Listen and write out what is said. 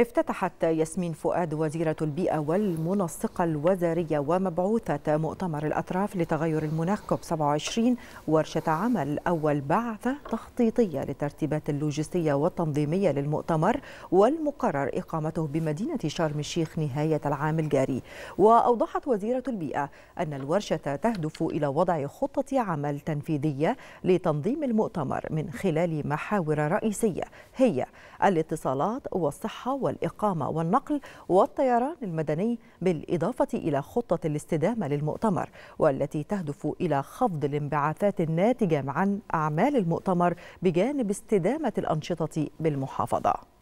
افتتحت ياسمين فؤاد وزيرة البيئة والمنسقة الوزارية ومبعوثة مؤتمر الأطراف لتغير المناخ كوب 27 ورشة عمل أول بعثة تخطيطية للترتيبات اللوجستية والتنظيمية للمؤتمر والمقرر إقامته بمدينة شرم الشيخ نهاية العام الجاري وأوضحت وزيرة البيئة أن الورشة تهدف إلى وضع خطة عمل تنفيذية لتنظيم المؤتمر من خلال محاور رئيسية هي الاتصالات والصحة والإقامة والنقل والطيران المدني بالإضافة إلى خطة الاستدامة للمؤتمر والتي تهدف إلى خفض الانبعاثات الناتجة عن أعمال المؤتمر بجانب استدامة الأنشطة بالمحافظة